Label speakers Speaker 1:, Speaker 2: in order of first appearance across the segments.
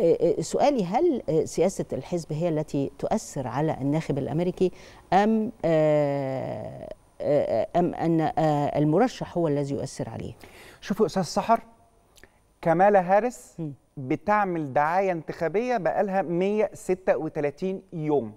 Speaker 1: آه، آه، سؤالي هل آه، سياسة الحزب هي التي تؤثر على الناخب الأمريكي أم أم أن المرشح هو الذي يؤثر عليه؟ شوفوا أستاذ سحر كمالا هارس بتعمل
Speaker 2: دعاية انتخابية بقالها 136 يوم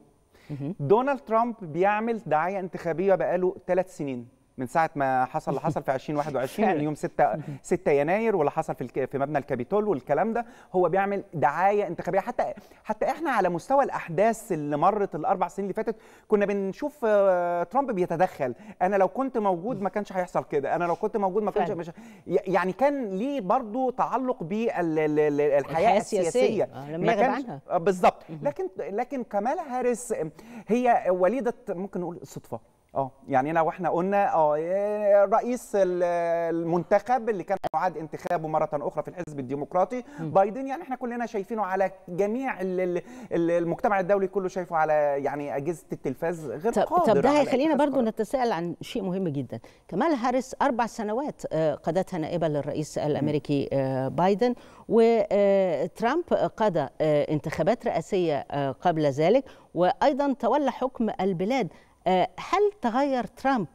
Speaker 2: دونالد ترامب بيعمل دعاية انتخابية بقاله ثلاث سنين من ساعه ما حصل اللي حصل في 2021 من يوم 6 6 يناير واللي حصل في في مبنى الكابيتول والكلام ده هو بيعمل دعايه انتخابيه حتى حتى احنا على مستوى الاحداث اللي مرت الاربع سنين اللي فاتت كنا بنشوف آه، ترامب بيتدخل انا لو كنت موجود ما كانش هيحصل كده انا لو كنت موجود ما كانش مش يعني كان ليه برضو تعلق بالحياه السياسيه آه, آه، بالظبط لكن لكن كمال هاريس آه، هي وليده ممكن نقول الصدفه اه يعني لو احنا قلنا اه رئيس المنتخب اللي كان يعاد انتخابه مره اخرى في الحزب الديمقراطي بايدن يعني احنا كلنا شايفينه على جميع المجتمع الدولي كله شايفه على يعني اجهزه التلفاز
Speaker 1: غير طب قادر طب ده هيخلينا برضو نتساءل عن شيء مهم جدا كمال هاريس اربع سنوات آه، قادتها نائبه للرئيس الامريكي آه، بايدن وترامب آه، قاد انتخابات رئاسيه قبل ذلك وايضا تولى حكم البلاد آه، هل تغير ترامب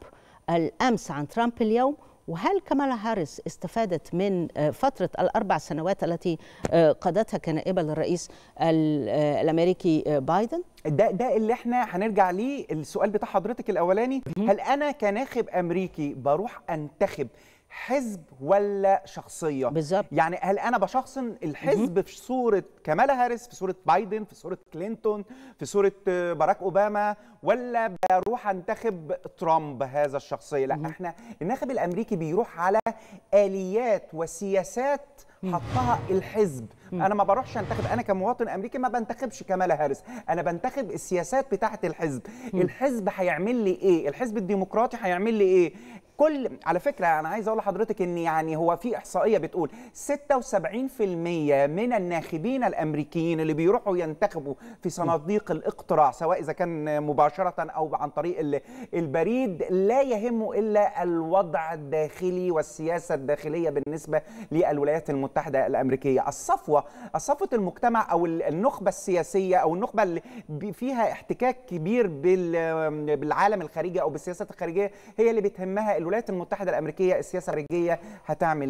Speaker 1: الامس عن ترامب اليوم وهل كمالا هاريس استفادت من آه، فترة الأربع سنوات التي آه، قادتها كنائبة للرئيس الأمريكي بايدن؟
Speaker 2: ده ده اللي احنا هنرجع ليه السؤال بتاع حضرتك الأولاني هل أنا كناخب أمريكي بروح أنتخب حزب ولا شخصيه بالظبط يعني هل انا بشخصن الحزب في صوره كمالا هاريس في صوره بايدن في صوره كلينتون في صوره آه، باراك اوباما ولا بروح انتخب ترامب هذا الشخصيه لا احنا الناخب الامريكي بيروح على اليات وسياسات حطها الحزب انا ما بروحش انتخب انا كمواطن امريكي ما بنتخبش كمالا هاريس انا بنتخب السياسات بتاعه الحزب الحزب هيعمل لي ايه الحزب الديمقراطي هيعمل لي ايه كل على فكره انا عايز اقول لحضرتك ان يعني هو في احصائيه بتقول 76% من الناخبين الامريكيين اللي بيروحوا ينتخبوا في صناديق الاقتراع سواء اذا كان مباشره او عن طريق البريد لا يهمه الا الوضع الداخلي والسياسه الداخليه بالنسبه للولايات المتحده الامريكيه الصفوه صفوه المجتمع او النخبه السياسيه او النخبه اللي فيها احتكاك كبير بالعالم الخارجي او بالسياسات الخارجيه هي اللي بتهمها الولايات المتحده الامريكيه السياسه الخارجيه هتعمل